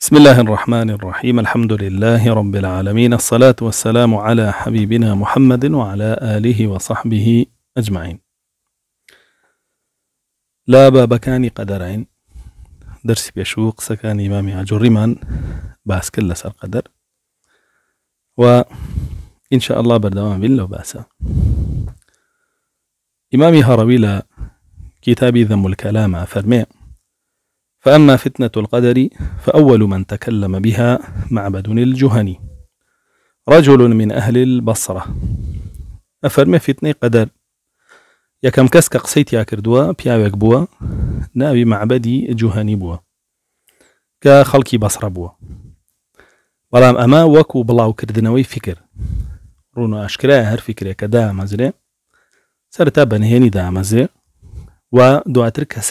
بسم الله الرحمن الرحيم الحمد لله رب العالمين الصلاة والسلام على حبيبنا محمد وعلى آله وصحبه أجمعين لا بابەکانی قدرين درس بيشوق سكان إمامي ئاجوڕیمان باس كل سر قدر وإن شاء الله بەردەوام بالله باسا باسە ئیمامی هەڕەوی ذم الكلام دەمولکەلامە فأما فتنة القدر فأول من تكلم بها معبد الجهني رجل من أهل البصرة ئەفەرمە فیتنەی قەدەر یەکەم كسك قسيت يا كردوا کردووە پیاوێک بووە ناوی جهني بوا كخلقي بصرة بوا بەسرە أما وكو بلاو كردنوي فكر رونو أشكرا هر ئاشکرای هەر مزري سرتا بنهيني دا مزري و دواتر گر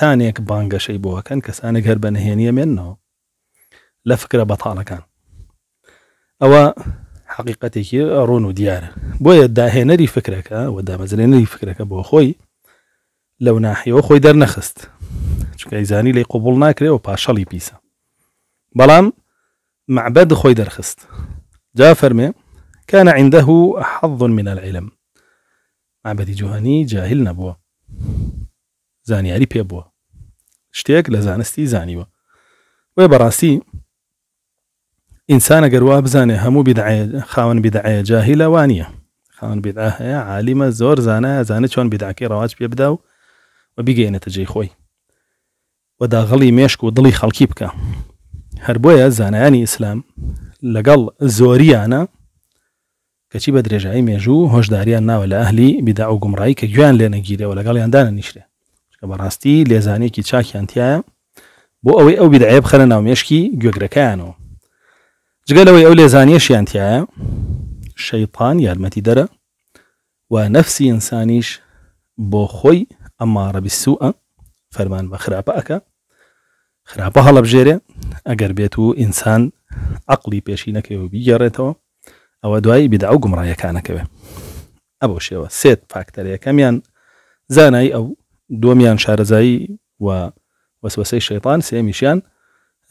لفکر بانگەشەی کن او حقیقتی که رونو لە باید بەتاڵەکان نری فکر که و دیارە بۆیە داهێنەری فکرەکە و دامەزرێنەری فکرەکە بۆ خۆی خوی در نخست چون که ایزانی لی قبول قوبول و پاشالی پیسە بەڵام معبد خوی در خست جا فەرمێ کان عنده حظ من العلم معبد جوهانی جاهل نەبووە زانیاری پێ بووە شتێک لە زانستی زانیوە وێ بەڕاستی ئینسانە گەروا بزانێ هەموو خاون بدعەیە جاهی لەوانە خاون بدا هەیە عالیمە زۆر زانە زانە چۆن بداکەی ڕەواج پێ بدا و و بگەێنێتە جێی خۆی وەداغڵی مێشک و دڵی خەڵکی بکە هەر بۆیە زانایانی ئیسلام لەگەڵ زۆریانە کەچی بە درێژایی مێژوو هۆشداریان ناوە لە ئەهلی بیدا و گومڕایی کە گویان لێنەگیرەوە لەگەڵ یاندانە نیشرێ کە بەڕاستی لێزانێکی چاکیانتیایە بۆ ئەوەی ئەو بیدعێ بخەنە ناومێشکی گوێگرەکەیانەوە جگەلەوەی ئەو لێزانیەشیانتیایە شەیپان یارمەتی دەرە و نەفسی ئینسانیش بۆ خۆی ئەمارە بیسوە فەرمان بە خراپە ئەەکە خراپە هەڵەبژێرێ ئەگەر بێت و ئینسان عقلی پێشینەکەی و بیگەڕێتەوە ئەوە دوایی بیدا و گومڕایەکانەکەوێ ئەبۆ شێوە سێت فاکتەرەکەمیان زانایی ئەو دوميان شارزاي و وسوسي الشيطان سێمیشیان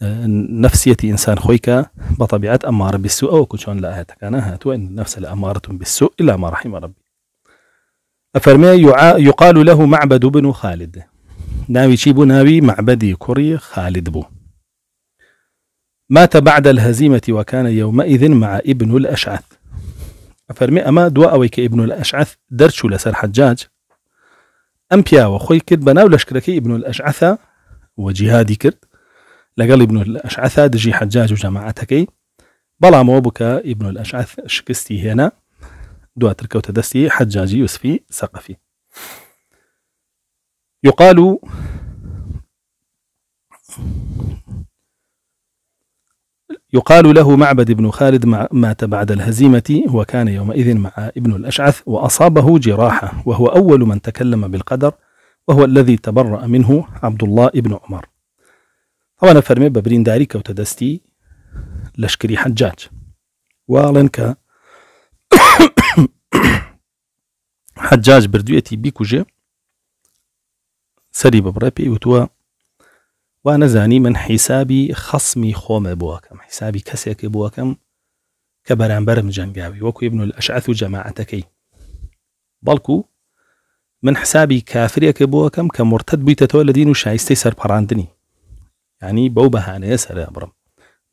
آه، نفسيتي انسان خويك بطبيعه اماره بالسوء بیسو ئەو لا هاتك انا هات وان النفس لاماره بالسوء إلا ما رحم ربي افرمي يقال له معبد بن خالد ناوي شيبو ناوي ناوی كري خالد بو مات بعد الهزيمة وكان يومئذ مع ابن الأشعث أفرمي أما دواء ويك ابن الأشعث درشو لسر حجاج ام بيا وخوي كرد بە ناو لەشکەکەی بن ئەشعثا وە جیهادی کرد لەگەڵی بن ئەشعثا دژی حەجاج و جەماعەتەکەی بەڵامەوە بکە ئیبن ئەشعث شکستی هێنا دواتر کەوتە دەستی يقال يقال له معبد بن خالد مات بعد الهزيمة وكان يومئذ مع ابن الأشعث وأصابه جراحة وهو أول من تكلم بالقدر وهو الذي تبرأ منه عبد الله ابن عمر طبعا فرمي ببرين داري تدستي لشكري حجاج والنك حجاج بردويتي بيكوجي سري ببرابي وتوا وانا زاني من حسابي خصمي خوم بواكم حسابي كسيك بواكم كبران برم جنقاوي وكو ابن الاشعث جماعتكي بلكو من حسابي كافريك بواكم كمرتد بيتتو لدينو شايستي سر براندني يعني بو بهاني سر ابرم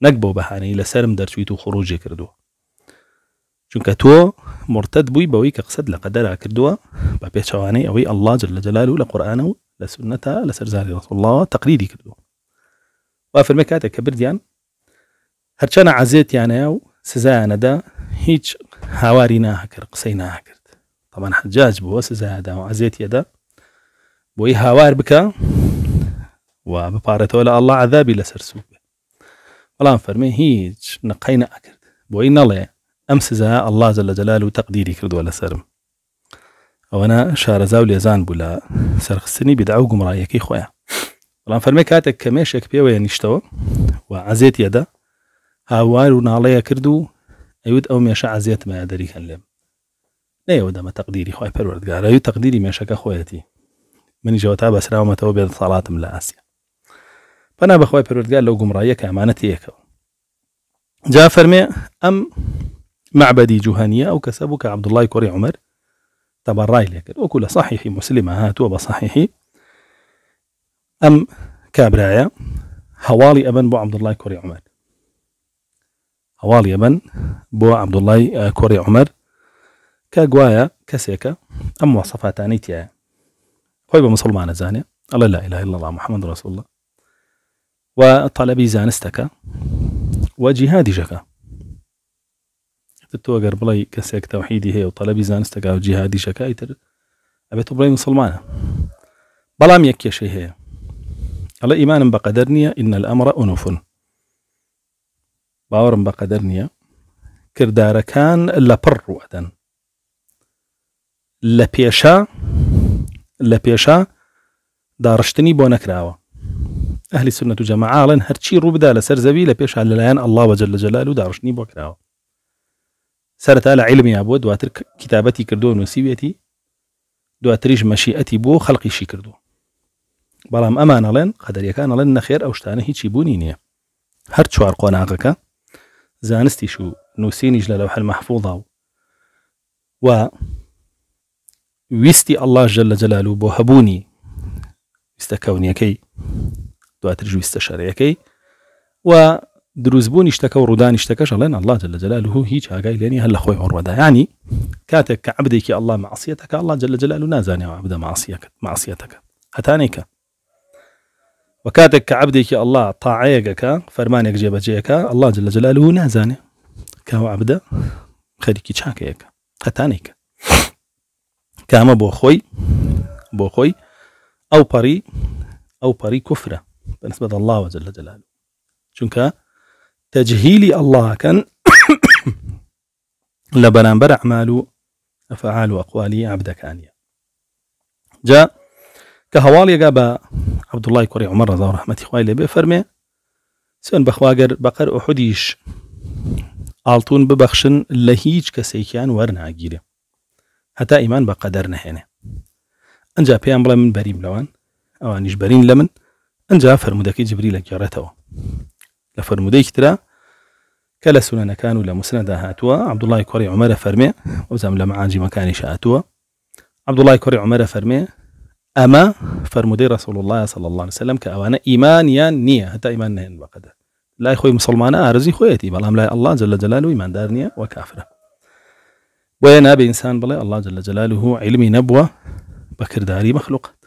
نك بو بهاني لسرم درشويتو خروجي كردو چونك تو مرتد بوي بوي كقصد لقدر كردو با بيتشواني اوي الله جل جلاله لقرآنه لسنته لسرزاري رسول الله تقليدي كردو وافر مكاتا كبرديان هرچانا عزيت يعني او سزايانا دا هيج هاواري ناهكر قصي ناهكر طبعا حجاج بو سزايا دا وعزيت يدا بو اي هاوار بكا وبفارتو الله عذابي لسر والله انفرمي فرمي هيج نقينا اكر بو اي نالي ام سزايا الله جل جلاله تقديري كردو ولا سرم وانا شارزاو ليزان بولا سرخ السني بدعو قمرايكي خويا كاتك كميشك کاتێک کەمێشێک وعزيت يدا و عزیێت كردو ايود او ميشا عزيت ما يدري ئەو مێشە عزیێت مە دەریکەن تقديري نەوە دەمە تەقدیری خۆی پەروەردگارەوی تەقدیری مێشەکە خۆیەتی منیژەوە تا بەسراومەتەوە بێت ساڵاتم لە ئاسیا پنا بەخوای پەروەردگار لەو گومڕایە کە ئەمانەتی یەکەوە جا فرمي ام معبدي جوهانية أو كسبو عبد الله كوري عمر تبراي لك وكل صحيح مسلمة هاتوا بصحيحي ام کابرایە حوالي ابن بو عبد الله كوري عمر حوالي ابن بو عبد الله آه، كوري عمر کەسێکە كسيكا ام وصفات انيتيا بە مسلمانە زانية الله لا إله إلا الله محمد رسول الله وطلبي زانستك وجهادي جكا جیهادی ژەکە بلاي كسيك توحيدي هي وطلبي زانستك و جكا أبيت و جیهادی بلا ميك ئەبێت هي الله إيمان بقدرني إن الأمر أنف باور بقدرني كردار كان لبر ودن لبيشا لبيشا دارشتني بو نكراوة أهل السنة جماعة لن هرشي روبدا لسر زبي لبيشا للايان الله وجل جلاله دارشتني بو كراوة سرت على علمي يا أبو دواتر كتابتي كردون وسيبيتي دواتريج مشيئتي بو خلقي شي كردون بلام امان الان قدر يكان الان نخير اوشتانه هيچي بونينية هر چوار قناقك زانستي شو نوسيني جلالوح المحفوظة و ويستي الله جل جلاله بوهبوني استكوني كي دواترج استشاري كي و دروزبون اشتكى ورودان اشتكا شلين الله جل جلاله هيج هاجا يعني هل خوي عروه يعني كاتك عبدك الله معصيتك الله جل جلاله نازاني عبد معصيتك معصيتك هتانيك وكاتك كعبدك الله طاعيقك فرمانك جيبجيك الله جل جلاله نازاني كاو عبده خەریکی چاکەیەکە هەتانێکە كاما بۆ خۆی بۆ خۆی او باري ئەو پەڕی کوفرە بەنسبەت اللهوە جل جلاله شنكا تجهيلي الله كان لە بەرامبەر ئەعمال و ئەفعال و ئەقوالی جا کە هەواڵێگا عبد الله کوڕی عمر رضا و ڕحمەتی لبي فرمي سن بخواجر بقر بەخواگەر بەقەر ببخشن ئاڵتون كسيكيان ورنا هیچ کەسێکیان إيمان هەتا ئیمان أنجا قەدەر نەهێنێ من بەریم لەوان ئەوانیش لمن انجا من ئەجا فرەرمودەکەی جبری لە گێڕێتەوە لە فرەرمودەیەکی تررا کە لە سونەنەکان و لە موسنەدا هاتووە عبدوڵای کوڕی عمەرە فەرمێ ئەوزام لە مەعاجی مەکانی شاتووە عبدوڵای أما فرمودي رسول الله صلى الله عليه وسلم كأوانا إيمان نية حتى إيمان نهين بقدر لا يخوي مسلمان أرزي خويتي أم لا الله جل جلاله إيمان دار نية وكافرة وينا بإنسان بل بلا الله جل جلاله علمي نبوة بكرداري مخلوقات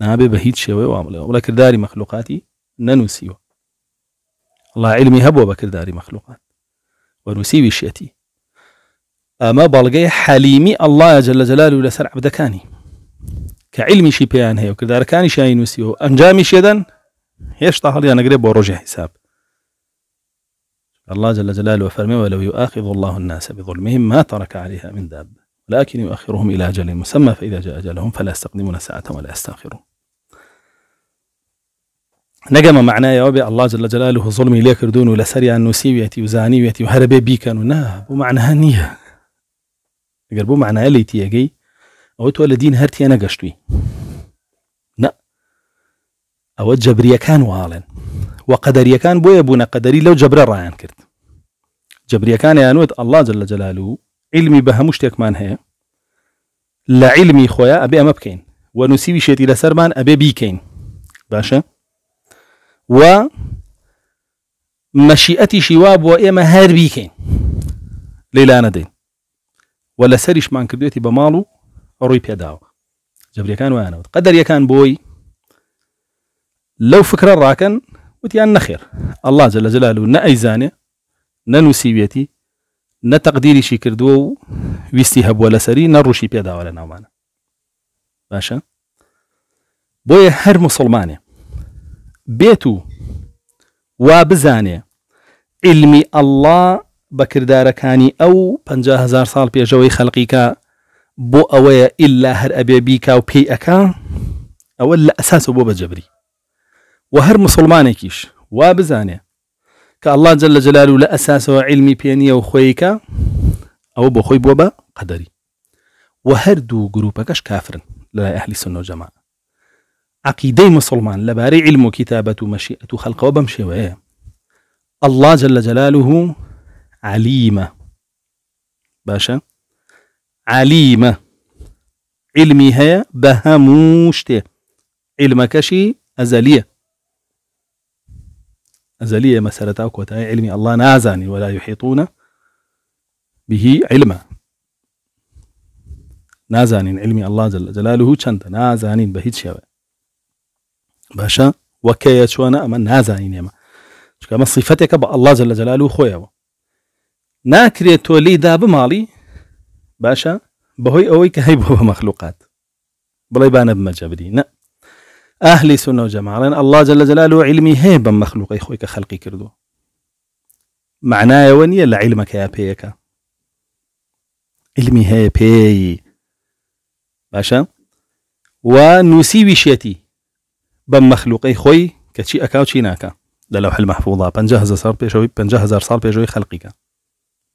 نابي بهيت شوي وعمله ولا كرداري مخلوقاتي ننسيو الله علمي هبوة بكرداري مخلوقات ونسيو شيتي أما بلغي حليمي الله جل جلاله لسر عبدكاني کە پێیان هەیە و کردارەکانیشیان نووسی و ئەنجامیشێدەن هيش هەڵیان نەگرێت قريب ورجع حساب الله جل جلاله فرمي ولو يؤاخذ الله الناس بظلمهم ما ترك عليها من دابة ولكن يؤخرهم إلى أجل مسمى فإذا جاء أجلهم فلا يستقدمون ساعة ولا يستأخرون معناه يا بێ الله جل جلاله ظلمي ليك ردون ولا سريع نووسویەتی و وزاني و هەربێ بیکەن و نا بۆ معنەها معناها ئەگەر بۆ معنایە ئەوەی تۆ لە هرتي انا قشتوي گەشتوی نە ئەوە جەبریەکان واڵێن وە قەدەریەکان بۆیە بوونە قەدەری لەو جەبرە ڕایان کرد جەبریەکان یانوێت يعني ئەلله جل لە علمي بها علمی بە هي شتێکمان هەیە لە علمی خۆیان ئەبێ ئەمە بکەین و نووسوی شێتی لەسەرمان و مشيئتي شواب بووە ئێمە هەر بیکەین دين ولا و مان کردوێتی بمالو روي بيدا جبري كان وانا قدر كان بوي لو فكرة راكن وتي أن خير الله جل جلاله نا أيزاني نا نسيبيتي نا تقديري شي كردو ويستيهب ولا سري نا روشي بيدا لنا نوانا باشا بوي هر مسلماني بيتو وابزاني علمي الله بكر داركاني او هزار سال بيجوي خلقي بو ئەوەیە الا هر ابي بيكا و بي اكا ئەوە لە ئەساس بۆ بەجەبری و هەر مسلمانێکیش وا بزانێ کە ئەله جل جلاله لا و لە ئەساسەوە علمی پێنیە و خۆیکە ئەوە بۆ خۆی بووە بە قەدەری و هەردوو گروپەکەش کافرن لە ئەهلی سنۆجەما عقیدەی مسلمان لباري علم و کتابەت و مەشیئەت و خەلقەوە بەم جل جلاله عليمة باشا عليمة علمي هي بهموشته علم كشي أزلية أزلية مسألة أكوتا علمي الله نازاني ولا يحيطون به علما نازاني علمي الله جل جلاله چند نازاني بهيت هیچ باشا وكيا شوانا اما نازاني يما چكا ما صفتك با الله جل جلاله خويا ناكري تولي داب مالي باشا بهوي اوي كهي بو مخلوقات بلاي بانا بمجابدي نا اهلي سنة وجماعة لان الله جل جلاله علمي هي بمخلوق اي خوي كخلقي كردو معناه وني لا علمك يا بيكا علمي هي بي باشا ونسي وشيتي بمخلوق اي خوي كشي اكاو وشي ناكا للوح المحفوظة بنجهز صار بيشوي بنجهز صار بيشوي خلقيك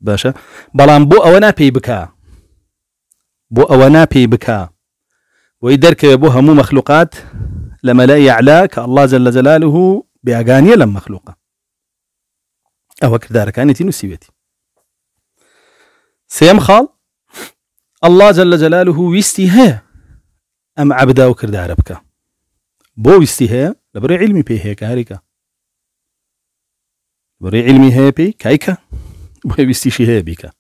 باشا بلان بو او انا بيبكا بو اوانا بي بكا ويدرك بو همو مخلوقات لما لا يعلا كالله جل جلاله بأغاني لم مخلوقا أو كذلك كان يتين سيم خال الله جل جلاله ويستيها أم عبدا وكردار بك بو ويستيها لبري علمي بي هيك هاريكا بري علمي هي بي كايكا بو ويستيشي بيكا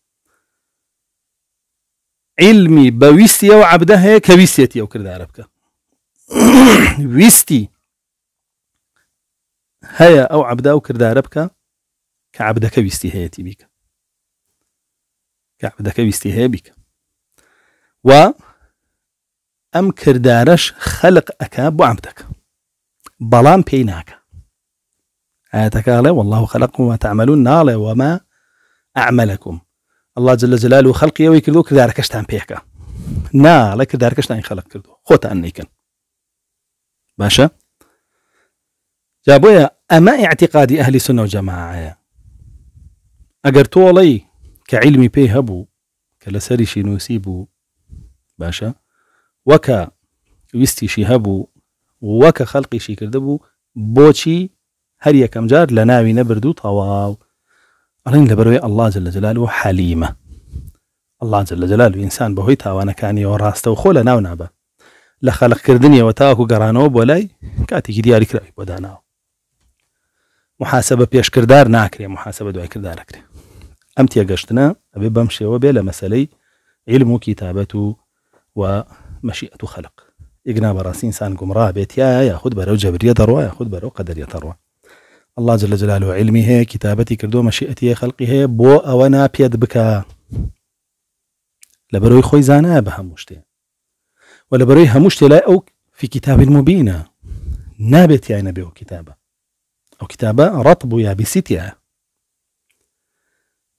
علمي بويستي او عبده هي كويستي او كرد عربك ويستي هيا او عبده عبدا كرد عربك كعبده كويستي هي ویستی بيك بیکە کە عبدەکە ویستی و ام كردارش خلق اكا بو عبدك بلان بيناك ناکە قال والله خلقكم وما تعملون نال وما أعملكم الله جل جلاله خلقي ئەوەی كردو کردارەکەشتان پێکە ناڵێ نا لا کردو خۆتان خلق كردو خوتا بۆیە ئەمە ئاعتقادی ئەهلی سنە و جەماعەیە ئەگەر تۆڵی کە عیلمی پێی هەبوو شي نوسيبو باشا وكا ويستي شي وەکە وكا خلقي شي خەڵقیشی بوشي بوو بۆچی هەر یەکەم جار لناوي نبردو طواو أرين لبروي الله جل جلاله حليمة الله جل جلاله إنسان و تاوانا كاني تاوانەکانیەوە ڕاستە ناو نابا لخلق كردنيا تاکو قرانو بولاي كاتي کاتێکی دیاریکراوی بۆ داناوە محاسبة پێشکردار ناکرێ محاسبە دوای کردارەکرێ ئەم تێگەشتنە ئەبێ بەم شێوە بێ لە مەسلەی علم كتابة ومشيئة خلق و مەشیئەت إنسان خەلق بيت يا يا گومڕا بێتیا یاخود بەرەو جەبریە دەڕوە یاخود الله جل جلاله علمي هي كتابتي كردو مشيئتي هي خلقي هي بو ناپێت بکە لە بەرەوەی خۆی زانایە بە هەموو شتێ و لە بەرەوەی في كتاب مبين نابت يا نبي او كتابه او كتابه رطب يا یا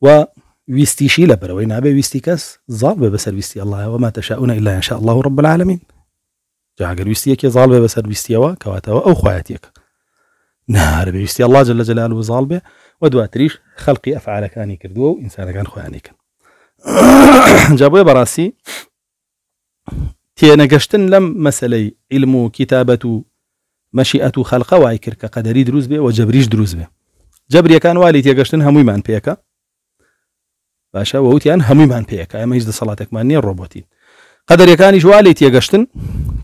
و ويستي شي بەرەوەی نابێ ویستی کەس زاڵ بێ الله وما تشاؤون إلا إن شاء الله رب العالمين جاگەر ویستیەکی زاڵ بس بەسەر ویستیەوە كواتا او خواتيك نار بویستی الله جل جلال و زال بێ و دواتریش خەڵقی ئەفعالەکانی کردووە و ئینسانەکان خۆیانیکن جا بۆیە بەڕاستی تێنەگەشتن لەم مەسلەی علم و کتابەت و مەشیئەت و خەلقە وای کرد کە قەدەری دروست بێ و جەبریش دروست بێ جەبریەکان والی تێگەشتن هەموویمان پێەکە باشە وتیان هەموویمان پێەکە ئەمە هیچ دەسەڵاتێکمان نییە ڕۆبۆتی قەدەریەکانی ژوالی تێگەشتن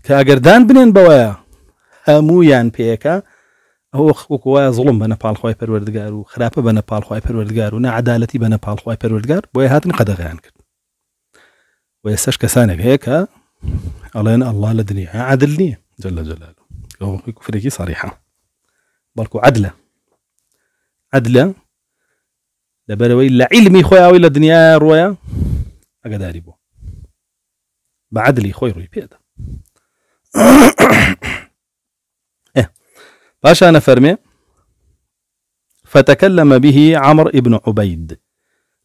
کە ئەگەردان بنێن بەوەیە هەمویان پێەکە هو وەکو وایە زڵم بە نەپال خی پەروەردگار و خرابه بە نەپال خوای پروردگار و نەعادالەتی بە نەپال خوای پروردگار بوی هاتن قەدەغیان کرد و ێسش کسانی که هیکا ئەڵێن الله لە عدل عادل جل جلال کوفرێکی فرقی صریحا بلکو عدله عدله لبروی لعلمی خۆیاوی اوی دنیا رویا اگه داری بو بعدلی خوی روی پیدا vaša انا فرمي فتكلم به عمر ابن عبيد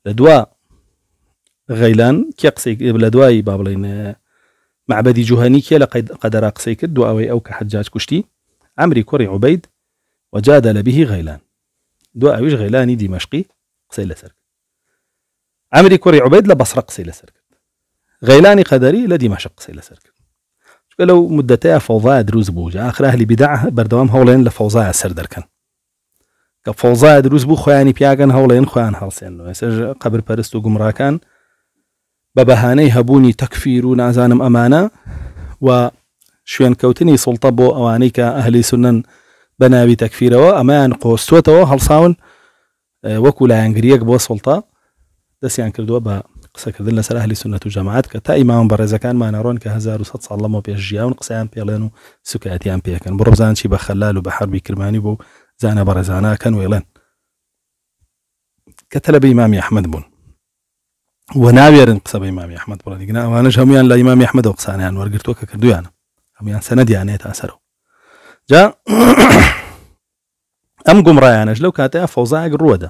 لدواء غيلان كي كيقسيك لدواء بابلين معبدي جهني كي لقد قدر قسيك دواء أو كحجاج كشتي عمري كوري عبيد وجادل به غيلان دواء ويش غيلاني دمشقي قصي لسرك عمري كوري عبيد لبصر قصي لسرك غيلاني قدري لدمشق قصي لسرك قالوا مدتا فوضى دروز جا آخر اهلي بدع بردوام هولين لفوضى اثر دركن کە فۆزای دروست بوو خۆیانی پیاگەن هەوڵێن خۆیان هەڵسێنەوە سەر قبر پرستو و كان ببهاني هبوني هەبوونی و نازانم ئەمانە و شوين كوتني سلطه بو ئەوانەی کە ئەهلی سنن بناوي ناوی تەکفیرەوە ئەمایان قۆستوێتەوە هەڵساون وەکو لایەنگریەک بو سلطه دەستیان کردووە بە سەکردن لەسەر هەلی سونەت و جەماعات کە تا ئیمان بەڕێزەکان مانەڕۆن کە 1970 لەمە پێشژیاون قسەیان پێڵێن و سوکایەتیان پێکەن بڕۆ بزانچی بە خەلال و بە حربی کرمانی بۆ زانە بەڕێزانەکەن وێڵێن کە تەلە بە احمد ئەحمد بوون وە ناوێرن قسە بە أحمد ئەحمد بڵێن دیگنا ئەوانە هەمویان لە ئیمامی ئەحمد و قسانیان وەرگرتووە کە کردویانە هەمویان سەنەدیانێت ئاسەرەوە جا ئەم گومڕایانەش لو کاتەیە فەوزایك ڕووەدا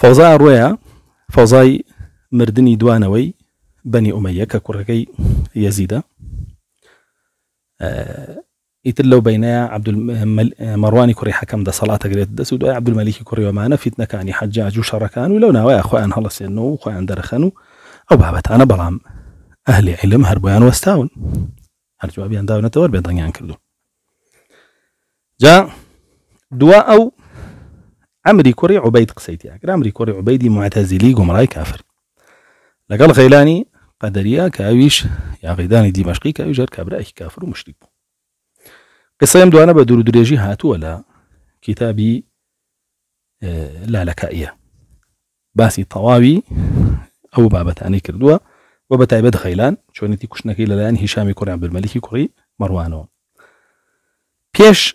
فەوزا ڕوەیە فوزاي مردني دوانوي بني أمية ككركي يزيدة يتلو أه بينا عبد مروان كري حكم ده صلاة قريت ده سود عبد الملك كري ومانا فتنا كان حجاج وشركان ولو ناوي أخوان خلص سينو أخوان درخانو أو بابت أنا بلام أهل علم هربوان وستاون هرجوا بيان داونا تور بيان كردو جا دوا أو عمري كوري عبيد قسيتي يعني عمري كوري عبيدي معتزلي قمراي كافر لقال خيلاني قدريا كاويش يا غيداني دمشقي كاويش كابرائي كافر ومشرك قصة يمدو أنا بدور دريجي هاتو ولا كتابي آه، لا لكائية باسي طواوي أو بابتاني كردوه وبتعبد خيلان چۆنێتی لان هشامي كوري عبد الملك كوري مروانو بيش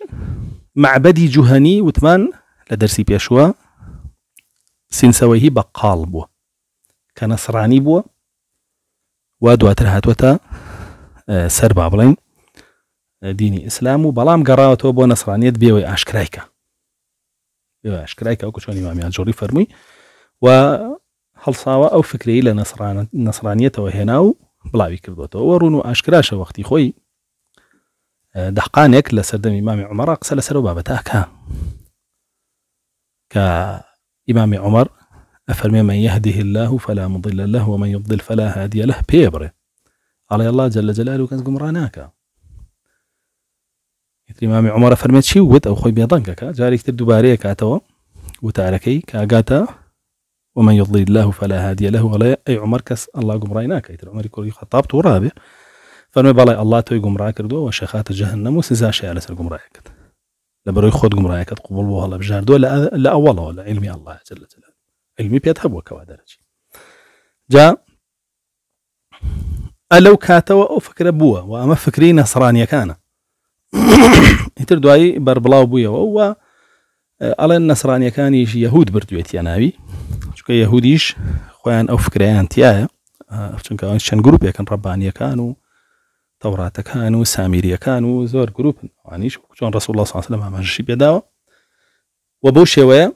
معبدي جهني وتمان لە دەرسی پێشووە سینسەوەهی بەقال بووە کە نەسرانی بووە وا دواتر هاتووەتە سەر با بڵین دینی ئیسلام و بەڵام گەڕاوەتەوە بۆ نەسرانیت بێەوەی ئاشکرایکە ئاشکرایکە ئەو کچۆنی مامیان جۆری فەرمووی و هەڵساوە ئەو فکری لە نەسرانیەتەوە هێنا و بڵاوی کردوەوە ڕون و ئاشکراشە وەختی خۆی دەحقانێک لە سەردەمی مامی عمەڕ قسە لەسەر و بابەتاکە كإمام عمر أفرمي من يهده الله فلا مضل له ومن يضل فلا هادي له بيبره على الله جل جلاله كان تقوم راناك إمام عمر أفرمي تشيوت أو خوي بيضنكك جاري يكتب دباري كاتوا وتاركي كاغاتا ومن يضلل الله فلا هادي له ولا أي عمر كس الله قوم راناك عمر يقول خطاب تورابه فرمي بلاي الله توي قوم ردو وشيخات جهنم وسزاشي على سر قوم راكردو لبروي خود گمڕایەکەت قوبڵ الله هەڵە بژاردووە لە ئەوڵەوە لە علمی الله جل جلاله علمی پێت هەبووە کەوا دەرەچی جا ئەلەو کاتەوە او فکرە بووە و ئەمە فکری نەسرانیەکانە ئیتر دوایی بربڵاو بوویەوە وە ئەڵێن اه، نەسرانیەکانیش یەهود بردوێتە ناوی چکە یەهودیش خۆیان ئەو فکریان تایە اه، چونکە ئەو چەند گرروپێکن ڕەبانیەکان و تورات و سامیریەکان و زۆر گروپن ئەوانیش چۆن ڕسوول الله سااس لە مامەژی پێداوە و بەو شێوەیە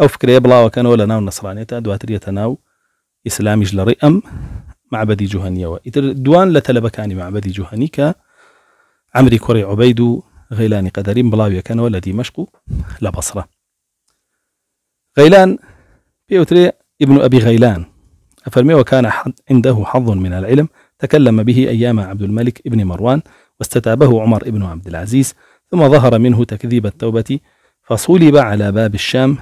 ئەو فکرەیە بڵاوەکەنەوە لە ناو نەسرانێتە دواترێتە ناو ئیسلامیش لەڕێ ئەم معبدی جوهنیەوە ئیتر دوان لە تەلەبەکانی معبدی جوهنی کە ئەمری کوڕی عوبەید و غەیلانی قەدەریم بڵاویەکەنەوە لە دیمەشق و لە بەسرە غەیلان پێوترێ ابن أبي غيلان أفرمي وكان عنده حظ من العلم تكلم به أيام عبد الملك بن مروان واستتابه عمر بن عبد العزيز ثم ظهر منه تكذيب التوبة فصلب على باب الشام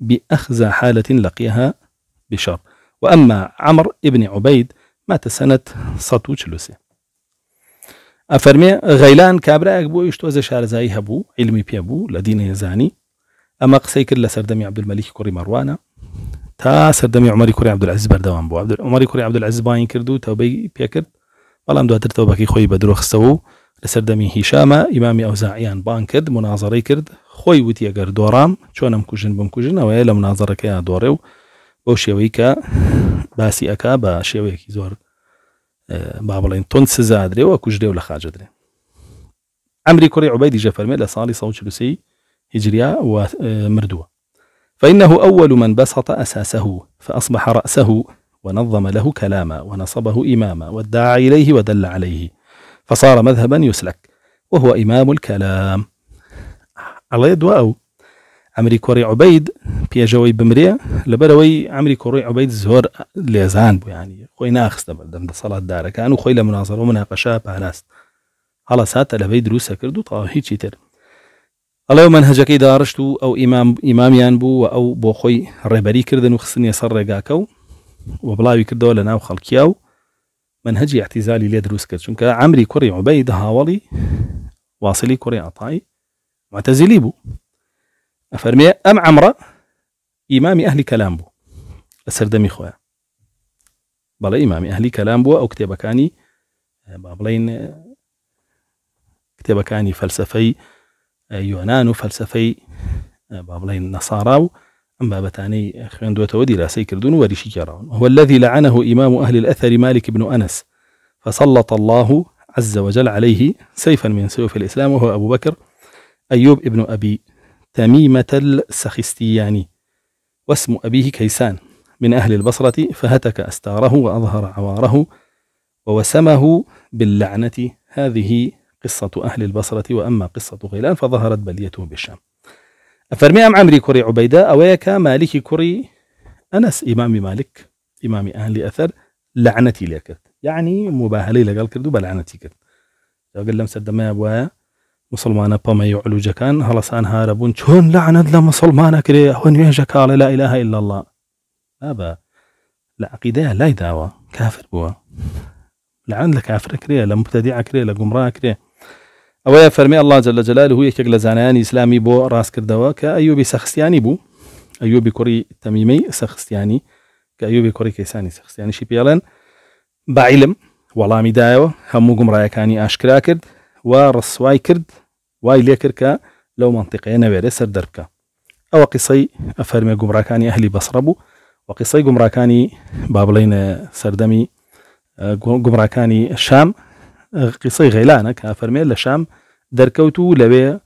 بأخزى حالة لقيها بشر وأما عمر بن عبيد مات سنة ساتو تشلوسي أفرمي غيلان كابرا أكبو يشتوز شارزایی هەبوو علمي پێبوو لە يزاني أما ئەمە قسەی کرد عبد الملك عبدمەلیکی مروانا تا سەردەمی عمەری کوری عبدولعز بەردەوام بوو عبدر عمەری کوری عبدولعز باین کرد و تەوبەی پێکرد بەڵام دواتر تەوبەکەی خۆی بە درۆخستەوە و لە سەردەمی هیشامە ئیمامی ئەوزاعیان بان کرد مناازڕی کرد خۆی وتی ئەگەر دۆڕام چۆنم کوژن بم کوژن ئەوەیە لە مناازڕەکەیان دۆڕێ و بەو شێوەی کە باسی ئەک بە شێوەیەکی زۆر با بڵێن تۆن سزادرێەوە کوژدێ و لە خاجدرێ ئەمری کوڕی عوبەی دیژە فەرمێ لە ساڵی 1940 هجریا مردووە فإنه أول من بسط أساسه فأصبح رأسه ونظم له كلاما ونصبه إماما وادعى إليه ودل عليه فصار مذهبا يسلك وهو إمام الكلام الله يدواو عمري كوري عبيد بيا جوي لەبەرەوەی لبروي عمري كوري عبيد لێزان ليزان خۆی يعني بەردەم دە دم دارەکان و خۆی لە مناازەرەوە مناقەشە پاراست هەڵە ساتە لەبەی دروستە کرد و تاوا تر الله من منهجك إدارش تو أو إمام إمام ينبو أو بوخوي ربري كردن وخصني صار رجاكو وبلاوي كردو لنا وخلكياو من هجي اعتزالي لي دروس كرد شنك عمري كري عبيد هاولي واصلي كري عطاي معتزلي بو أفرمي أم عمرة إمام أهل كلام بو أسردمي خويا بلا إمام أهل كلام بو أو كتابكاني بابلين كتابكاني فلسفي يونان فلسفي آه، بابلين با أم بابتاني و تودي بابەتانەی سيكر دون کردوون و هو الذي لعنه إمام أهل الأثر مالك بن أنس فسلط الله عز وجل عليه سيفا من سيوف الإسلام وهو أبو بكر أيوب ابن أبي تميمة السخستياني واسم أبيه كيسان من أهل البصرة فهتك أستاره وأظهر عواره ووسمه باللعنة هذه قصة أهل البصرة وأما قصة غيلان فظهرت بليته بالشام أفرمي أم عمري كري عبيدة أويك مالكي كري أنس إمام مالك إمام أهل أثر لعنتي لك يعني مباهلي لقال كردو بلعنتي كرد قال لم سد ما أبوايا مسلمانا بما يعلو جكان هارە بوون چۆن لەعنەت لعنت مسلمانە كري هۆ يهجك کاڵە لا إله إلا الله أبا لا عقيدة لا يداوى كافر بوا لعن لە كريه لمبتدع كريه مبتەدی كريه أويا فرمي الله جل جلاله هو يكجل زنان إسلامي بو راس كردوا كأيوبي سخستياني بو أيوبي كوري تميمي سخستياني كأيوبي كوري كيساني سخستياني شي بيالن بعلم ولا مدايو همو قم رايا كاني أشكرا كرد ورس واي كرد واي ليكر لو منطقي نبيري سر دربكا أو قصي أفرمي قم كاني أهلي بصربو وقصي قم كاني بابلين سردمي قم كاني الشام قصي غيلانا كان فرمي لشام شام دەرکەوت و لەوێ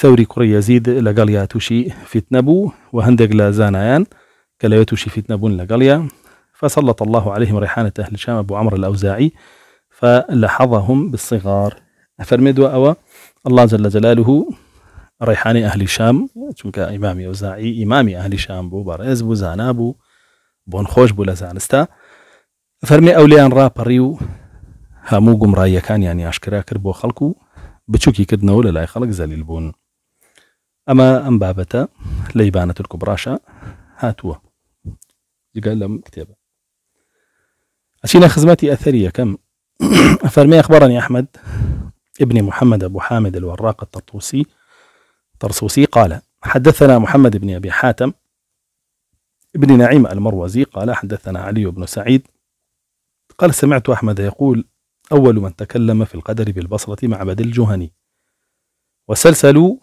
سەوری آه، کوڕی یەزید لەگەڵ یا تووشی فیت نەبوو و هەندێک لە زانایان فسلط الله عليهم ريحانة أهل شام أبو عمرو الأوزاعي فلحظهم بالصغار أفرمد وأوى الله جل جلاله ريحاني أهل شام چونك إمامي أوزاعي إمامي أهل شام بو بارز بو زانابو بون خوش بو لزانستا فرمي أوليان رابريو هەموو گومڕاییەکانیان یاشکرا يعني کرد بۆ خلقو و بچووکی کردنەوە لە لای خەڵک زەلیل اما ئەمە ئەم بابەتە لەیبانەتر کوبراشە هاتوا دیگر لهم کتێبە اشینا خزمەتی اثریه کم فرمی ئەخبارنی احمد ابن محمد أبو حامد الوراق الطرطوسي طرسوسي قال حدثنا محمد بن أبي حاتم ابن نعيم المروزي قال حدثنا علي بن سعيد قال سمعت أحمد يقول أول من تكلم في القدر بالبصرة معبد الجهني وسلسلوا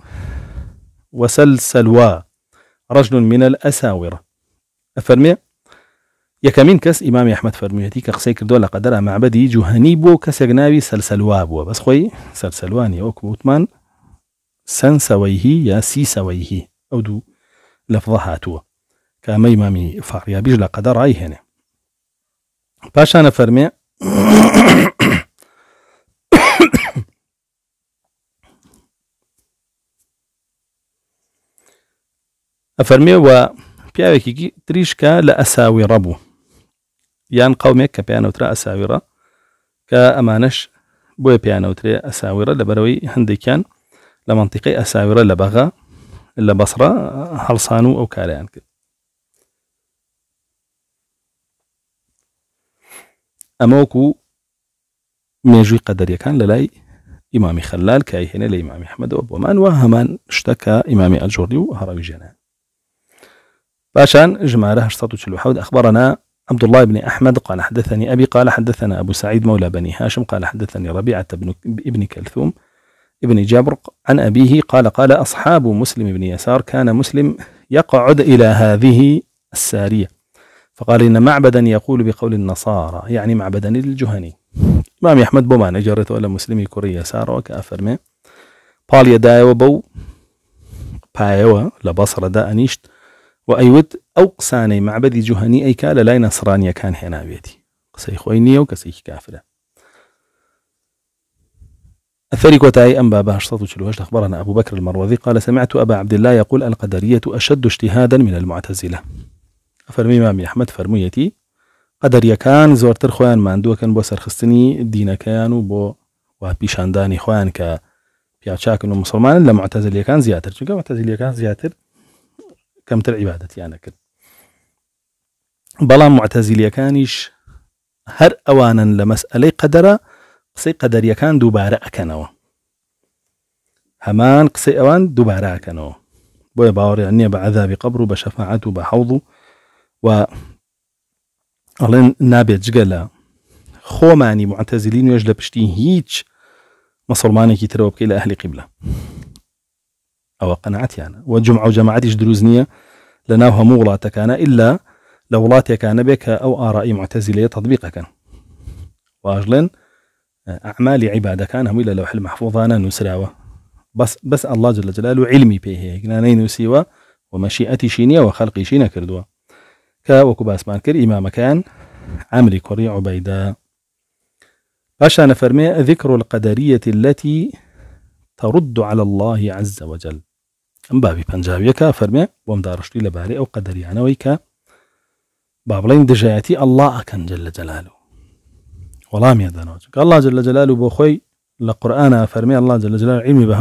وسلسلوا رجل من الأساورة أفرمي يكمين كس إمام أحمد فرميتي كقسيك دولة قدر معبدي جهني بو كسجنابي سلسلوا بو بس خوي سلسلواني أوك بوتمان سن سويه يا سي سويه أو دو لفظهاتو هاتوا كما إمامي فاريا بجل قدر أي هنا باشا أنا فرمي ئەفەرمێوە پیاوێکی تریشکە لە ئەساویڕە بوو یان قومێک کە پیانەوترا ئەساویڕە کە ئەمانش بۆیە پیانەوترێ ئەساویرە لە بەرەوەی هەندێکیان لە منتیقی ئەساویرە لە بەغا لە بەسرە هەڵسان و ئەو کاریان کرد ئەمەوەکو مێژووی قەدەریەکان لە لای ئیمامی خەلال کای هێنە لە ئیمامی حمەدەوە بۆمان وە هەمان شتەکە ئیمامی باشان جمارة هشتات وشلوحود أخبرنا عبد الله بن أحمد قال حدثني أبي قال حدثنا أبو سعيد مولى بني هاشم قال حدثني ربيعة بن ابن كلثوم ابن جابر عن أبيه قال قال أصحاب مسلم بن يسار كان مسلم يقعد إلى هذه السارية فقال إن معبدا يقول بقول النصارى يعني معبدا للجهني إمام أحمد بومان جرت ولا مسلم كوري يسار وكافر ما قال يدايو بو بايوة لبصر دا أنيشت وأيود أو قساني معبدي جهني أيكا ئەیکا لە كان هنا بيتي قسەی خۆی نییە و کەسێکی کافرە كوتاي أم بابا وجه أخبرنا أبو بكر المروذي قال سمعت أبا عبد الله يقول القدرية أشد اجتهادا من المعتزلة فرمي مامي أحمد فرميتي قدر يكان زورتر خوان ماندوە كان بۆ الدين كان و بۆ داني خوان بيعتشاك پیاچاکن لا معتزل يكان زياتر زیاتر معتزل يكان زياتر كمتر عبادتي أنا بەڵام معتەزیلیەکانیش هەر ئەوانن هر أوانا قەدەرە قسەی قصي قدر يكان هەمان قسەی ئەوان دووباراکەنەوە قصي أوان نییە بە عذابی قبر و بە شەفاعات و بە و و نابي جغلا جگە لە خۆمانی معتەزیلی نوێژ لە پشتی هیچ مسلمانێکی ئەوە قناعتي انا جمع و دروزنيه دروست نییە لە الا لو وڵاتەکانە ئللا بك او بێ کە تطبيقا كان وأجل اعمالي عباده كان هم إلا لوح المحفوظة انا نسراوة بس بس الله جل جلاله علمي پێ هەیە گنانەی ومشيئتي ومەشیئەتیشی وخلقي و خەڵقیشی كا کە وەکو باسمان كان عملي كري عبيده باش انا فرمي ذكر القدرية التي ترد على الله عز وجل ام بابي پەنجاویەکە كا فرمي وام دارشتي لباري او قدري انا ويكا بابلين دجاتي الله ئەکەن جل جلاله ولا و وەڵامیە دەنەوە جل جلاله جەلال و فرمي الله لە جل لە علمي عیمی بە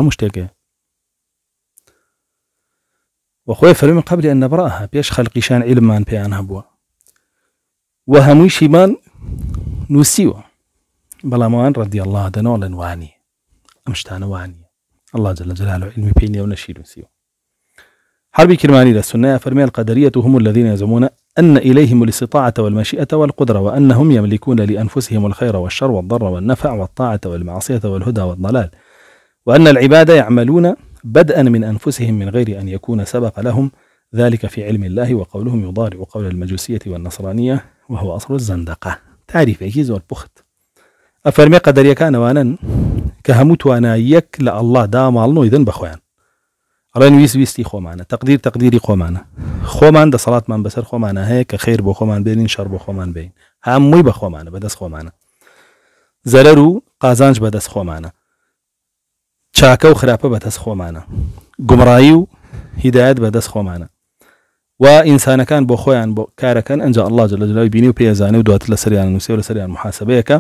وخوي شتێکێ قبل ان نبراها بيش نەبراها شان خەلقیشان عیلمان پێیان هەبووە وە هەمووی شیمان نووسیوە بەڵامەوان الله دەنەوە واني ئەم شتانەوانی الله جل جلاله علمي بيني ونشيل سيو حربي كرماني للسنة فرمي القدرية هم الذين يزعمون أن إليهم الاستطاعة والمشيئة والقدرة وأنهم يملكون لأنفسهم الخير والشر والضر والنفع والطاعة والمعصية والهدى والضلال وأن العباد يعملون بدءا من أنفسهم من غير أن يكون سبق لهم ذلك في علم الله وقولهم يضارع قول المجوسية والنصرانية وهو أصل الزندقة تعريف أجيز والبخت أفرمي قدر كان وانا کە هەموو توانایەک لە ئەللا داماڵنەوەی دن بەخۆیان ئەڵێن ویست ویستی خۆمانە تەقدیر تەقدیری خۆمانە خۆمان دەسەڵاتمان بەسەر خۆمانە هەیە کە خیر بۆ خۆمان بێنین شەر بۆ خۆمان بین هەمووی بە خۆمانە بەدەست خۆمانە زەرەر و قازانج بەدەست خۆمانە چاکە و خراپە بەدەست خۆمانە گومڕایی و هیدایەت بەدەست خۆمانە و ئینسانەکان بۆ خۆیان بۆ کارەکەن ئەنج ئەللا لە جلای بینی و پێزانانی و دواتر لە سەریان نووسی و لە سەریان محاسبەیەەکە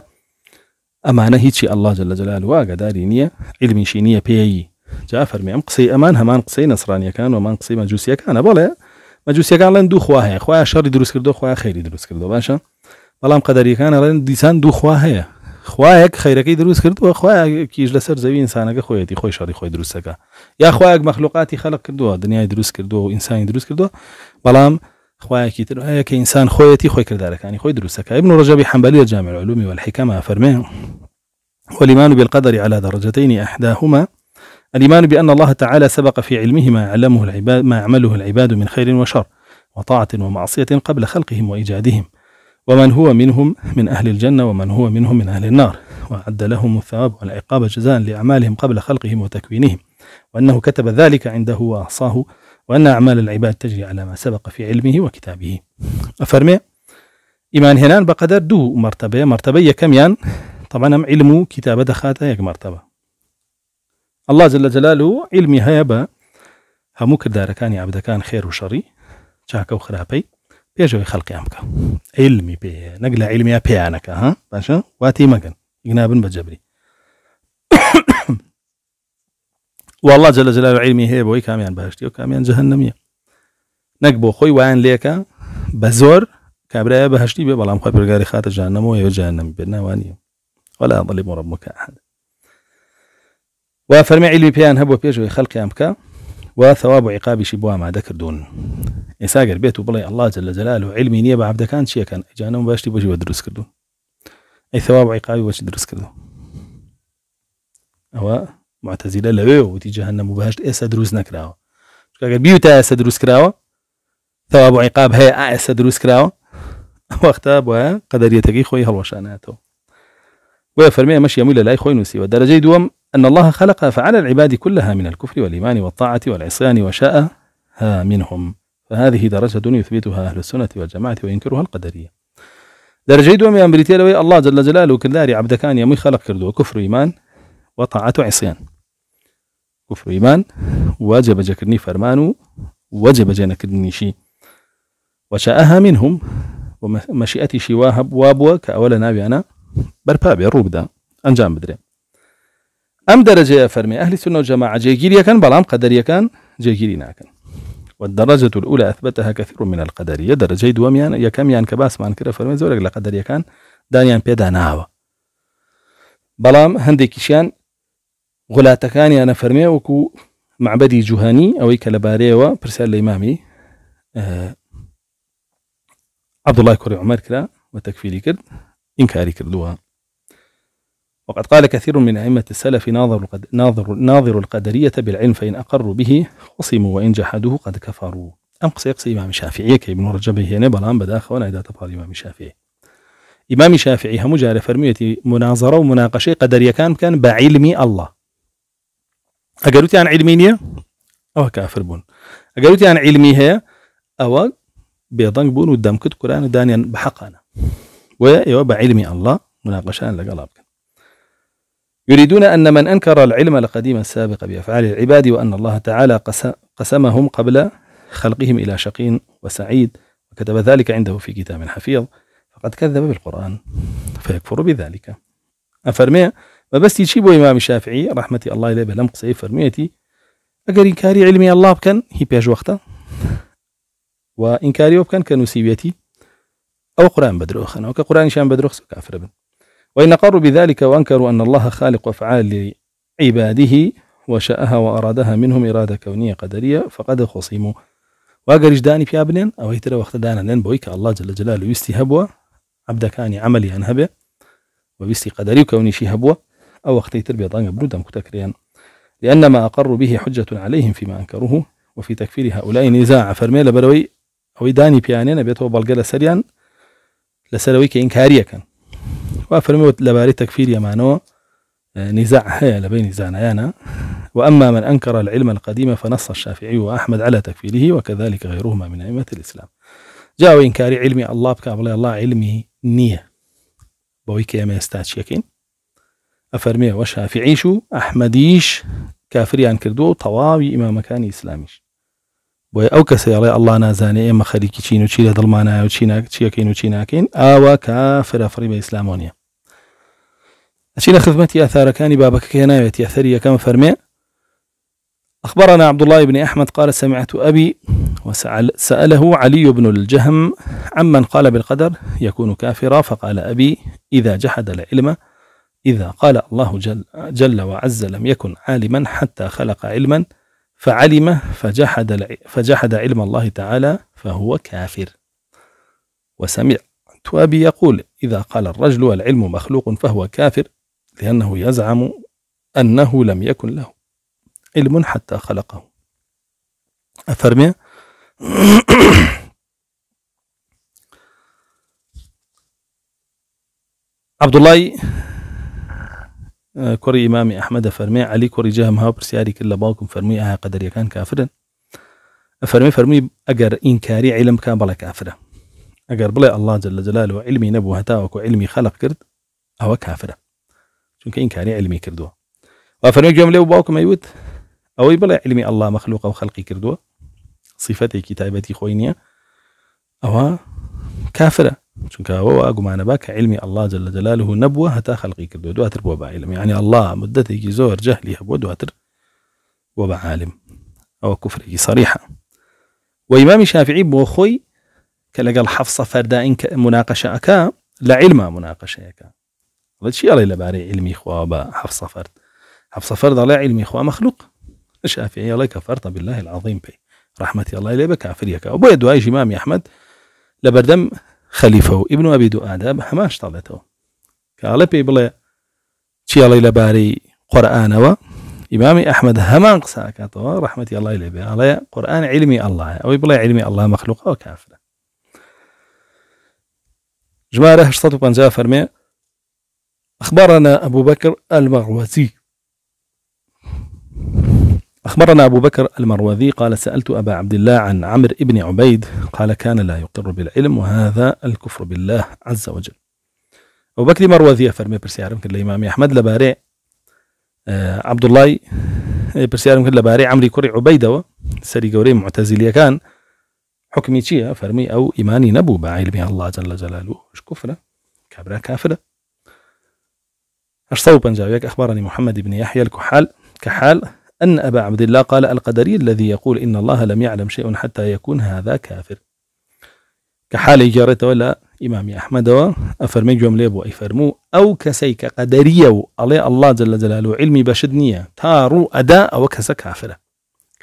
ئەمانە هیچی ئەله جە لە جلال واگەداری نییە علمیشی نییە پێی جا فەرمی ئەم قسەی ئەمان هەمان قسەی نسرانیەکان ومان قسەی مەجووسیەکانە بڵێ مەجووسەکان لەن دوو خوا هەیە خخوای شەری دروست کردو خخوای خەیری دروست کردو باشە بەڵام قەدەریەکان ئەڵێن دیسان دوو خوا هەیە خوایەک خیرەکەی دروست کردووە خوایەکیش لەسەر زەوی ئینسانەکە خۆیەتی خۆی شاری خۆی دروستەکە یا خوایەک مەخلوقاتی خەلق کردووە دنیای دروست کردووە و ئینسانی دروست کردووە بەڵام خواکی تر هيك اه، إنسان خويتي خۆیەتی خۆی يعني خوي دروسك ابن رجب حنبلي جامع العلوم والحكمة فەرمێ والإيمان بالقدر على درجتين أحداهما الإيمان بأن الله تعالى سبق في علمه ما يعلمه العباد ما يعمله العباد من خير وشر وطاعة ومعصية قبل خلقهم وإيجادهم ومن هو منهم من أهل الجنة ومن هو منهم من أهل النار وأعد لهم الثواب والعقاب جزاء لأعمالهم قبل خلقهم وتكوينهم وأنه كتب ذلك عنده وأحصاه وأن أعمال العباد تجري على ما سبق في علمه وكتابه أفرمي إيمان هنا بقدر دو مرتبة مرتبة يكميان طبعا علم كتابة دخاتة يك مرتبة الله جل جلاله علمي هيبا همو يعبد كان خير وشري شاكا وخرابي بيجو پێشەوەی خەڵقیان علمي بي نقل علمي بيانك ها باشا واتي مجن ئیگنابن بجبري والله جل جلاله علمي هي بوي كاميان بهشتي و جهنميه جەهنمیە خوي وان ليكا بزور كابرا بهشتي بي بلام خوي برغاري خات جهنم پرگاری جهنم ژانەمەوە واني ولا ظلم ربك احد وفرمي علمي بيان هبو هەبوو خلق امكا وثواب وا ثواب و ذكر دون ئامادە بيت ئێساگەر و الله جل جلاله علمي نيابة عبد كان عبدەکان كان ئەجانم باشتی بۆژی ودرس دروست أي ثواب و عقابی درس دروست کردو معتزله لەوێ وتی جەهنم و بەهشت ئێستا دروست نەکراوە بيوتا اسا دروس دروست ثواب وعقاب هي اسا دروس ئێستا وقتا کراوە وەختە بۆە قەدەریەتەکەی خۆی هەڵوەشانێتەوە وهي فرمي يميل لا يخوين نسي ودرجي دوم أن الله خلق فعلى العباد كلها من الكفر والإيمان والطاعة والعصيان وشاء منهم فهذه درجة يثبتها أهل السنة والجماعة وينكرها القدرية درجه دوم يا الله جل جلاله كلاري عبدكان يمي خلق كردو كفر إيمان وطاعة عصيان كفر إيمان واجب جكرني فرمانو وجب جنكرني شي وشاءها منهم ومشيئتي شي واهب وابوا كأولا ناوي أنا برفا بيروب دا أنجام بدري أم درجة فرمي أهل السنة والجماعة جيجيريا كان بلام قدريا كان جيجيرينا كان والدرجة الأولى أثبتها كثير من القدرية درجة دواميان يا كم يان كباس ما كرا فرمي زورك لقدريا كان دانيان بيدا ناوا بلام هندي كيشان غولاتەکانیان نەفەرمێ وەکو معبدي جهاني أو کە لەبارەیەوە برسال الإمامي عبد الله کوڕی عمر كلا و تەکفیری کرد ئینکاری وقد قال كثير من أئمة السلف ناظر, ناظر, ناظر القدرية بالعلم فإن أقروا به خصموا وإن جحدوه قد كفروا أم قصي قصي إمام الشافعي كي ابن رجب هنا بلان بداخ ونا إذا تبال إمام الشافعي إمام الشافعي هم جار فرمية مناظرة ومناقشة قدرية كان كان بعلم الله اجلوتي عن علمينيا او كافر بون اجلوتي عن علمي هي او ئەوە بون قدام كت دەمکرد دانيا بحق انا ويا وە ئێوە بە مناقشان يريدون أن من أنكر العلم القديم السابق بأفعال العباد وأن الله تعالى قسمهم قبل خلقهم إلى شقي وسعيد وكتب ذلك عنده في كتاب حفيظ فقد كذب بالقرآن فيكفر بذلك أفرمي و بەستی امام الشافعي رحمتي الله ڕحمەتی بلم قصيف فرميتي اگر انكاري علمي الله این هي بيج الله وانكاري هی پێشوەختە و او قران کە نووسیویەتی ئەو قرآن شان کە قورانیشان بەدرۆخ کافر بن وينقروا بذلك وانكروا أن الله خالق وفعال لعباده وشاءها وأرادها منهم إرادة كونية قدرية فقد خصموا واقرش جداني في أبنين أو هيتر وقت دانا لين بويك الله جل جلاله يستهبوا هبوة عبدكاني عملي انهبه ويستي قدري كوني شي هبوة أو أختيت البيضان بلودم كتكريان لأن ما أقروا به حجة عليهم فيما أنكروه وفي تكفير هؤلاء نزاع فرميل بروي أو داني بيانين بيتو بلقل سريان لسلوي كإنكاريا كان وفرميل لباري تكفير يمانو نزاع هيا لبين زانيانا وأما من أنكر العلم القديم فنص الشافعي وأحمد على تكفيره وكذلك غيرهما من أئمة الإسلام جاء إنكاري علمي الله بك الله علمي نية بويك يا ما يستاتشيكين أفرمي وشافعيش أحمديش كافري عن كردو طواوي تەواوی ئیمامەکانی إسلاميش بوي أو کەسەیڵێ الله نازانێ ئێمە خليكي چین و چی ظلمانا دڵمانایە تشيكين چیناک چیەکەین أو كافر ئاوا کافرەفری أشينا خدمتي أثار خزمەتی بابك بابەکەی ناوێت یاثەری فرمي أخبرنا عبد الله بن أحمد قال سمعت أبي وسأله علي بن الجهم عمن قال بالقدر يكون كافرا فقال أبي إذا جحد العلم إذا قال الله جل, جل وعز لم يكن عالما حتى خلق علما فعلم فجحد, فجحد علم الله تعالى فهو كافر وسمع توابي يقول إذا قال الرجل العلم مخلوق فهو كافر لأنه يزعم أنه لم يكن له علم حتى خلقه أفرمي عبد الله آه، كوري إمامي أحمد فرمي علي كوري جەهم هاو پرسیاری كلا لە فرمي فەرمووی ئایا آه، قەدەریەکان كافرا فرمي فرمي أجر إنكاري علم كان بلا كافرا أجر بلا الله جل جلاله علمي نبو هتاوك وعلمي خلق كرد أو كافرا ئەوە کافرە كاري علمي علمی وفرمي وا فەرمی باوكم لێو أو بلا علمي الله مخلوق ئەلله مەخلوق و كتابتي خوينيا أو كافرة کافره هو اقوم انا کە علمي الله جل جلاله نبوه هتا خلقي خەڵقی کردو دواتر بوبا علم يعني الله مدەتێکی زۆر جەهلی هەبوو دواتر بۆ بەعالم ئەوە کوفرێکی سەریحە وەیمامی شافعی بۆ خۆی کە لەگەڵ حەفسە فەرداین کە مناقەشەکە مناقشة اكا مناقەشەیەەکە بڵ چی ئەڵێ لەبارەی علمی خوا بە حەفسە فەرد حەفسە فەرد ئەڵێ علمی خوا مەخلوق شافعی ئەڵێ کە فەرتە بالله العظيم بي رحمتي الله لێ بە کافریەکە بۆیە دوای ژیمامی أحمد لبردم خليفه ابن ابي دؤاد حماش طلته قال بي بلا تشي الله الى باري قران و امام احمد همان قساكته رحمتي الله اليه قال قران علمي الله او بلا علمي الله مخلوق او كافر جماره شطط بن جعفر اخبرنا ابو بكر المغوزي أخبرنا أبو بكر المروذي قال سألت أبا عبد الله عن عمر بن عبيد قال كان لا يقر بالعلم وهذا الكفر بالله عز وجل أبو بكر أفرمي فرمي عرم كلا الإمام أحمد لباري آه عبد الله آه، عرم كلا باري عمري كري عبيدة سري قوري معتزلي كان حكمي تشيا فرمي أو إيماني نبو بعلمي الله جل جلاله مش كفرة كابرة كافرة أشطو بنجاويك أخبرني محمد بن يحيى الكحال كحال أن أبا عبد الله قال القدري الذي يقول إن الله لم يعلم شيء حتى يكون هذا كافر كحال إجارة ولا إمام أحمد أفرمي جملة بو أفرمو أو كسيك قدريو علي الله جل جلاله علمي بشدنية تارو أداء أو كسا كافرة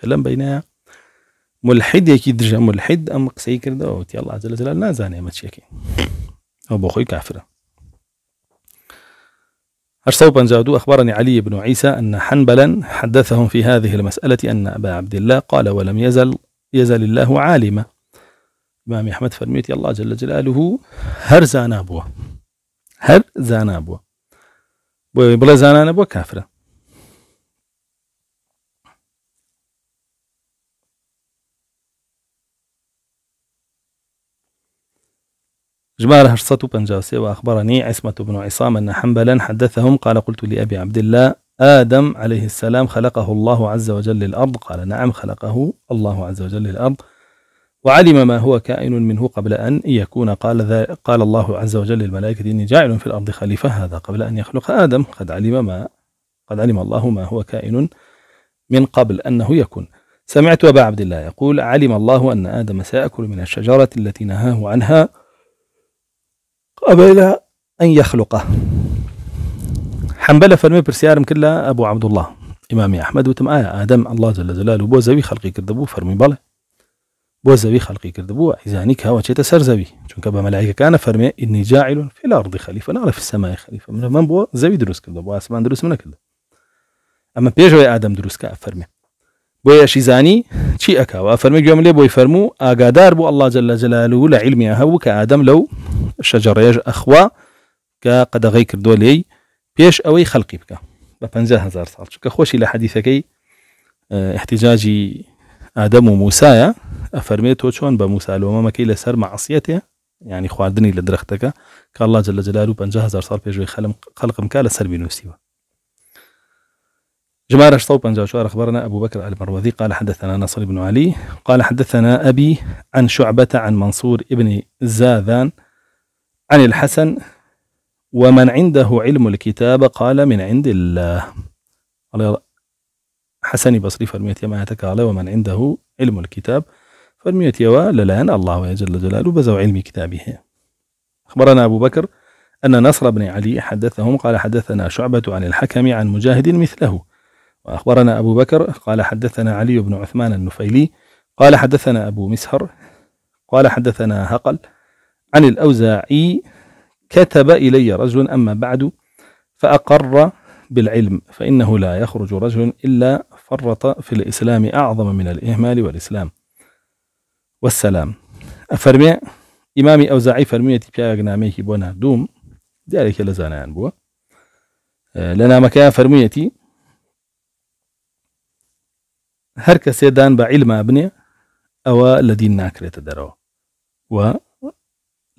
كلام بينها ملحد يكي درجة ملحد أم قسيك كرده الله جل جلاله نازاني ما تشيكي أو بخوي كافرة الصوبا زادو أخبرني علي بن عيسى أن حنبلا حدثهم في هذه المسألة أن أبا عبد الله قال ولم يزل يزل الله عالما إمام أحمد فرميت الله جل جلاله هر زانابوة هر زانابوة بلا زانابوه كافرة جمال هرصة بنجاوسي وأخبرني عصمة بن عصام أن حنبلا حدثهم قال قلت لأبي عبد الله آدم عليه السلام خلقه الله عز وجل للأرض قال نعم خلقه الله عز وجل للأرض وعلم ما هو كائن منه قبل أن يكون قال, قال الله عز وجل للملائكة إني جاعل في الأرض خليفة هذا قبل أن يخلق آدم قد علم ما قد علم الله ما هو كائن من قبل أنه يكون سمعت أبا عبد الله يقول علم الله أن آدم سيأكل من الشجرة التي نهاه عنها قبل أن يخلقه حنبلة فرمي برسيار مكلا أبو عبد الله إمامي أحمد وتم آية آدم الله جل جلاله بو زوي خلقي كردبو فرمي بالي بو زوي خلقي كردبو عزاني كهوة شيتا سر زوي چونك ملايكة كان فرمي إني جاعل في الأرض خليفة نعرف في السماء خليفة من بو زوي دروس كردبو آسمان دروس منك كردبو أما بيجوي آدم دروس كأ فرمي بويا زاني شي اكا وافرمي جوم لي بوي فرمو اغادار بو الله جل جلاله لعلمي هو كادم لو شجر يج اخوا كا قد غيكر دولي بيش اوي خلقي بك بفنزا هزار صار شكا خوشي لحديثك احتجاجي ادم وموسى افرميتو توشون بموسى لو ما كي لسر معصيته يعني خواردني لدرختك كالله جل جلاله بفنزا هزار صار بيجوي خلق مكا سر بنوسيبه جماعة شطو بنجاشوار أخبرنا أبو بكر المروذي قال حدثنا نصر بن علي قال حدثنا أبي عن شعبة عن منصور ابن زاذان عن الحسن ومن عنده علم الكتاب قال من عند الله حسن بصري فرميت يما قال ومن عنده علم الكتاب فرميت يوا للان الله جل جلاله بزو علم كتابه أخبرنا أبو بكر أن نصر بن علي حدثهم قال حدثنا شعبة عن الحكم عن مجاهد مثله وأخبرنا أبو بكر قال حدثنا علي بن عثمان النفيلي قال حدثنا أبو مسهر قال حدثنا هقل عن الأوزاعي كتب إلي رجل أما بعد فأقر بالعلم فإنه لا يخرج رجل إلا فرط في الإسلام أعظم من الإهمال والإسلام والسلام أفرمي إمامي أوزاعي فرميتي بياغنا ميكي بونا دوم ذلك لزانا أنبوه آه، لنا مكان فرميتي هر کسی دان با علم ابنی او لدین ناکریت ناکرێتە و و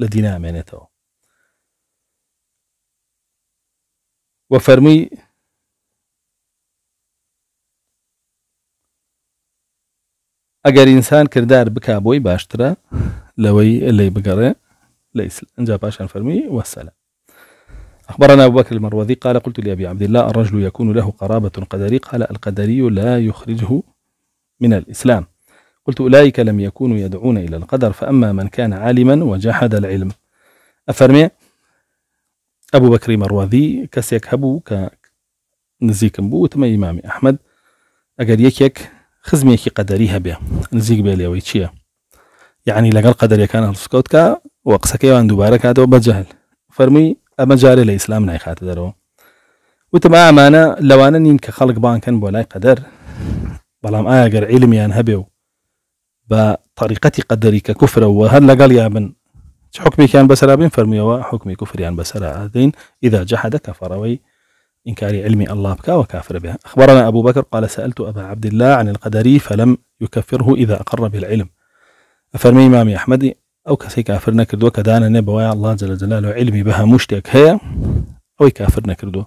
لە دینامێنێتەوە و فرمی اگر انسان کردار بکابوی بۆی لوی لەوەی بگره بگەڕێ انجا باشا فرمي والسلام أخبرنا أبو بكر المروذي قال قلت لأبي عبد الله الرجل يكون له قرابة قدري قال القدري لا يخرجه من الإسلام قلت أولئك لم يكونوا يدعون إلى القدر فأما من كان عالما وجحد العلم أفرمي أبو بكر مروذي كسيك هبو كنزيك مبو تم تما إمام أحمد أجر يكيك يكي قدريها بيا نزيك بيا ليوي يعني لقى القدر كان هلسكوتكا وقسكي وان دوبارك هذا وبجهل فرمي أما جاري لإسلام نايخات دارو وتما أمانة لوانا نين كخلق بان كان بولاي قدر آية بەڵام ئایا هبيو عیلمیان هەبێ و وهل لقال يا کە حكمي كان بسرا بين بن وحكمي كفري فەرمیەوە بسرا کوفریان إذا جحد كفر وي إنكار علمي الله بك وكافر بها أخبرنا أبو بكر قال سألت أبا عبد الله عن القدري فلم يكفره إذا أقر بالعلم أفرمي إمامي أحمد أو كسي كافرنا كردو كدانا نبوي الله جل جلاله علمي بها مشتك هي أو كافرنا كردو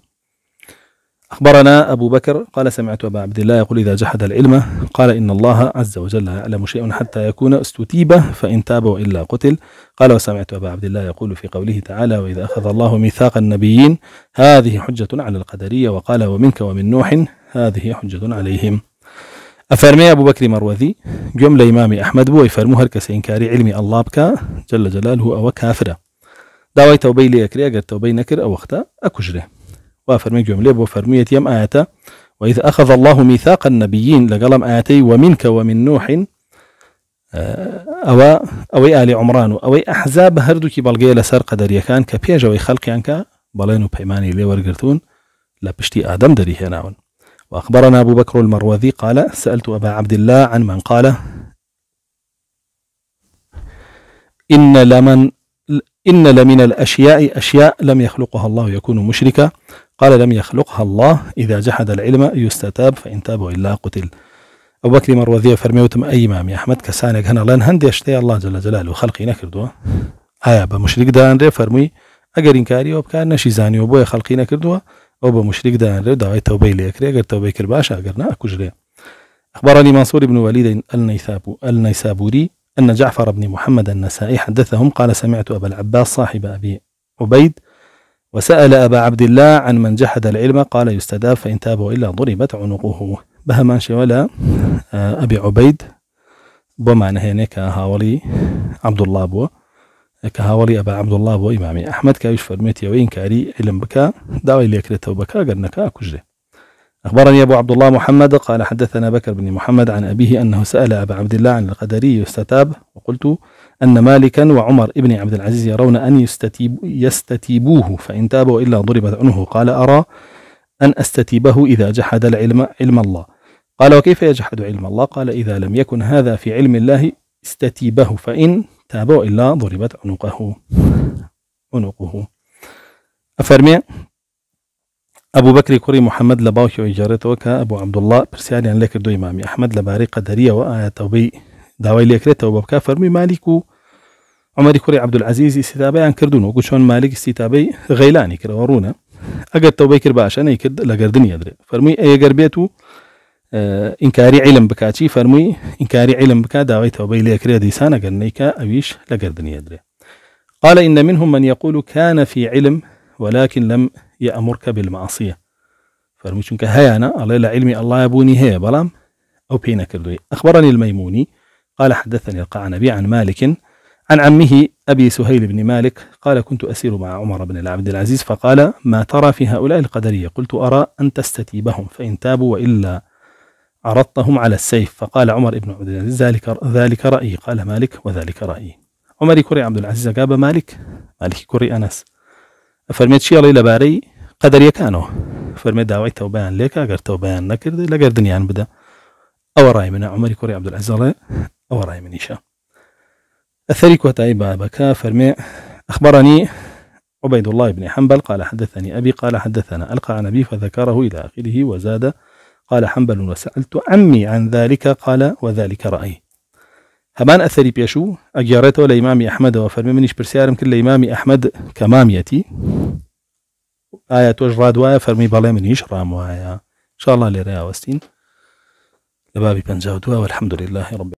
أخبرنا أبو بكر قال سمعت أبا عبد الله يقول إذا جحد العلم قال إن الله عز وجل لا يعلم شيء حتى يكون استتيب فإن تاب وإلا قتل قال وسمعت أبا عبد الله يقول في قوله تعالى وإذا أخذ الله ميثاق النبيين هذه حجة على القدرية وقال ومنك ومن نوح هذه حجة عليهم أفرمي أبو بكر مروذي جملة إمام أحمد بو يفرمو هركس إنكاري علمي الله بك جل جلاله أو كافرة دعوة توبي لي أكري أجر توبي نكر أو أختا أكجره وافرمي جمله بو فرميت يم آياته وإذ أخذ الله ميثاق النبيين لقلم آتي ومنك ومن نوح آه، أو أوي آل عمران أوي أحزاب هردوكي بلغي لسر قدرية كان كبيجوي خلقيان كا بلينو بيماني لي ورقرتون لبشتي آدم دري هناون وأخبرنا أبو بكر المروذي قال سألت أبا عبد الله عن من قال إن لمن إن لمن الأشياء أشياء لم يخلقها الله يكون مشركا قال لم يخلقها الله إذا جحد العلم يستتاب فإن تاب إلا قتل أبو بكر مروذي فرميوتم أي مام يا أحمد كسانك هنا لان هندي أشتي الله جل جلاله خلقي نكردوا آية بمشرك دان ري فرمي أجر إنكاري وبكار نشي زاني وبوي خلقي نكردوا أو بمشرك دان ري دعوة توبة ليكري أجر توبي كرباشا أجرنا أكجري أخبرني منصور بن وليد النيسابو النيسابوري أن جعفر بن محمد النسائي حدثهم قال سمعت أبا العباس صاحب أبي عبيد وسأل أبا عبد الله عن من جحد العلم قال يستداف فإن تاب إلا ضربت عنقه بهمان شوالا آه، أبي عبيد بما نهيني هاولي عبد الله بو كهاولي أبا عبد الله بو إمامي أحمد كايش فرميت يوين كاري علم بكا داوي ليكرته بكا نكا كجري أخبرني أبو عبد الله محمد قال حدثنا بكر بن محمد عن أبيه أنه سأل أبا عبد الله عن القدري يستتاب وقلت أن مالكا وعمر ابن عبد العزيز يرون أن يستتيب يستتيبوه فإن تابوا إلا ضربت عنه قال أرى أن أستتيبه إذا جحد العلم علم الله قال وكيف يجحد علم الله قال إذا لم يكن هذا في علم الله استتيبه فإن تابوا إلا ضربت عنقه عنقه أفرمي ابو بكر كري محمد لباوكي وإجارته اجارت عبد الله برسالي پرسیاریان لك الدو إمامي احمد لباری دري و توبي توبی داوای لکره توبه فرمي مالكو عمر کوڕی عبد العزيز کردوون وەکو چۆن مالک سیتابەی غەیلانی کردەوە ڕوونە ئەگەر تەوبەی کرد باشە نەی کرد لە فرمي اي فەرمووی آه انكاري علم بكاتي فرمي انكاري علم بكا داوي بک داوای تەوبەی لێکرێ دیسانە گەرنیکە ئەویش لە قال إن منهم من يقول كان في علم ولكن لم يأمرك بالمعصية فرمي هيا انا الله لا علمي الله يبوني هي بلام أو بينا كردوي أخبرني الميموني قال حدثني القعنبي عن مالك عن عمه أبي سهيل بن مالك قال كنت أسير مع عمر بن عبد العزيز فقال ما ترى في هؤلاء القدرية قلت أرى أن تستتيبهم فإن تابوا وإلا عرضتهم على السيف فقال عمر بن عبد العزيز ذلك ذلك رأيي قال مالك وذلك رأيي عمر كري عبد العزيز قاب مالك مالك كري أنس فرميت شيء إلى باري قدر يكانه فرميت داوي توبان لك أقر توبان نكر لقر دنيا بدأ أو رأي من عمر كري عبد العزيز أو رأي من إشام الثري كوتاي بابك فرمي أخبرني عبيد الله بن حنبل قال حدثني أبي قال حدثنا ألقى عن أبي فذكره إلى آخره وزاد قال حنبل وسألت عمي عن ذلك قال وذلك رأي همان أثري بيشو أجارته لإمام أحمد وفرمي منيش برسيارم كل إمام أحمد كماميتي آية وجراد وآية فرمي بلا منيش رام وآية إن شاء الله لرايا وستين لبابي بنجاودوا والحمد لله رب